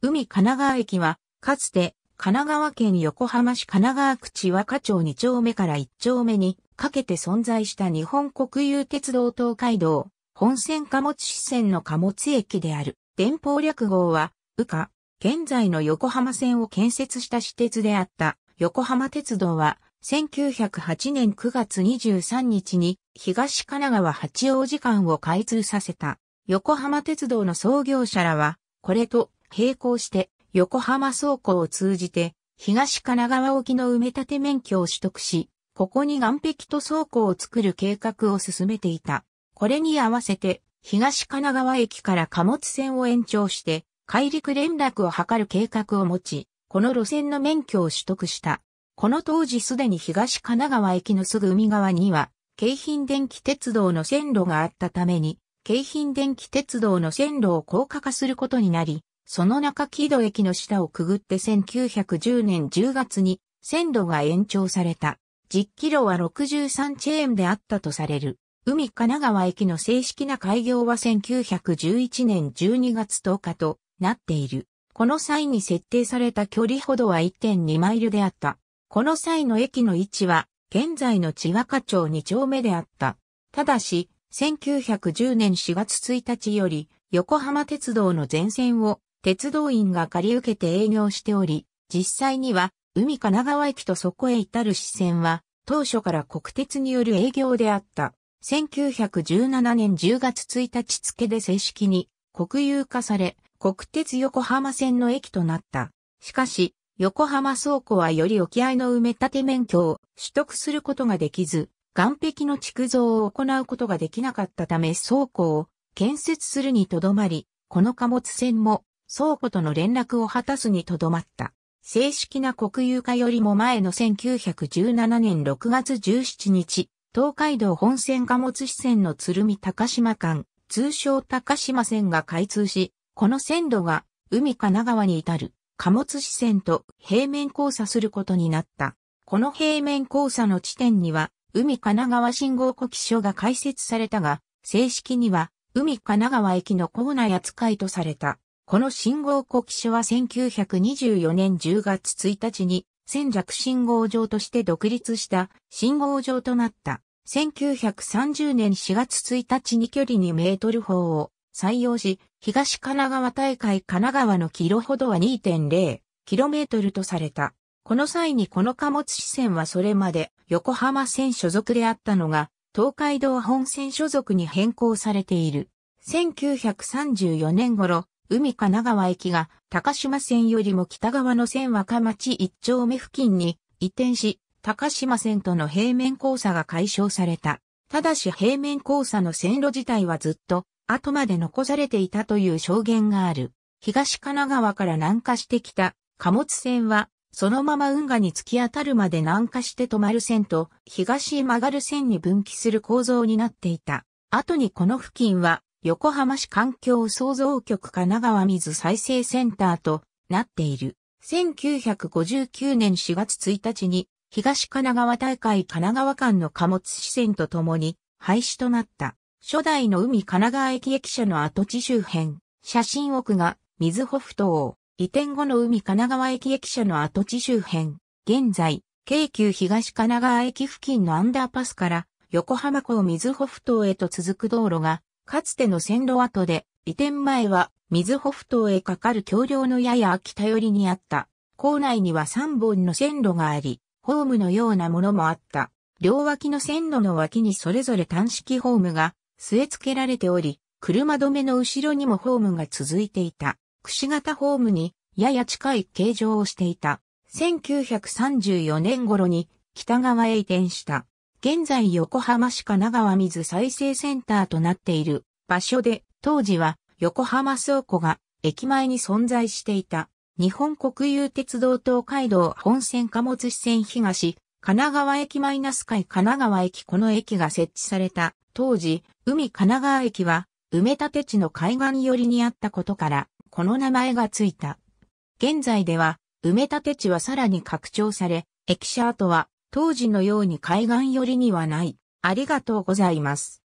海神奈川駅は、かつて、神奈川県横浜市神奈川区千和歌町2丁目から1丁目にかけて存在した日本国有鉄道東海道、本線貨物支線の貨物駅である。電報略号は、宇下、現在の横浜線を建設した私鉄であった横浜鉄道は、1908年9月23日に東神奈川八王子間を開通させた。横浜鉄道の創業者らは、これと並行して横浜倉庫を通じて東神奈川沖の埋め立て免許を取得し、ここに岸壁と倉庫を作る計画を進めていた。これに合わせて東神奈川駅から貨物船を延長して海陸連絡を図る計画を持ち、この路線の免許を取得した。この当時すでに東神奈川駅のすぐ海側には、京浜電気鉄道の線路があったために、京浜電気鉄道の線路を高架化することになり、その中木戸駅の下をくぐって1910年10月に線路が延長された。10キロは63チェーンであったとされる。海神奈川駅の正式な開業は1911年12月10日となっている。この際に設定された距離ほどは1.2マイルであった。この際の駅の位置は現在の千和歌町2丁目であった。ただし、1910年4月1日より横浜鉄道の全線を鉄道員が借り受けて営業しており、実際には、海神奈川駅とそこへ至る支線は、当初から国鉄による営業であった。1917年10月1日付で正式に国有化され、国鉄横浜線の駅となった。しかし、横浜倉庫はより沖合の埋め立て免許を取得することができず、岸壁の築造を行うことができなかったため倉庫を建設するにとどまり、この貨物船も倉庫との連絡を果たすにとどまった。正式な国有化よりも前の1917年6月17日、東海道本線貨物支線の鶴見高島間、通称高島線が開通し、この線路が海神奈川に至る貨物支線と平面交差することになった。この平面交差の地点には海神奈川信号呼気所が開設されたが、正式には海神奈川駅の構内扱いとされた。この信号国書は1924年10月1日に戦弱信号場として独立した信号場となった。1930年4月1日に距離2メートル法を採用し、東神奈川大会神奈川のキロほどは2 0トルとされた。この際にこの貨物支線はそれまで横浜線所属であったのが、東海道本線所属に変更されている。1934年頃、海神奈川駅が高島線よりも北側の線若町一丁目付近に移転し、高島線との平面交差が解消された。ただし平面交差の線路自体はずっと後まで残されていたという証言がある。東神奈川から南下してきた貨物線はそのまま運河に突き当たるまで南下して止まる線と東へ曲がる線に分岐する構造になっていた。後にこの付近は横浜市環境創造局神奈川水再生センターとなっている。1959年4月1日に東神奈川大会神奈川間の貨物支線とともに廃止となった。初代の海神奈川駅駅舎の跡地周辺、写真奥が水ホふ頭、移転後の海神奈川駅駅舎の跡地周辺、現在、京急東神奈川駅付近のアンダーパスから横浜港水ホふ頭へと続く道路がかつての線路跡で、移転前は、水穂布島へかかる橋梁のやや北寄りにあった。校内には3本の線路があり、ホームのようなものもあった。両脇の線路の脇にそれぞれ単式ホームが据え付けられており、車止めの後ろにもホームが続いていた。くし形ホームにやや近い形状をしていた。1934年頃に北側へ移転した。現在横浜市神奈川水再生センターとなっている場所で、当時は横浜倉庫が駅前に存在していた。日本国有鉄道東海道本線貨物支線東、神奈川駅マイナス海神奈川駅この駅が設置された。当時、海神奈川駅は埋め立て地の海岸寄りにあったことから、この名前がついた。現在では、埋め立て地はさらに拡張され、駅舎跡は当時のように海岸寄りにはない。ありがとうございます。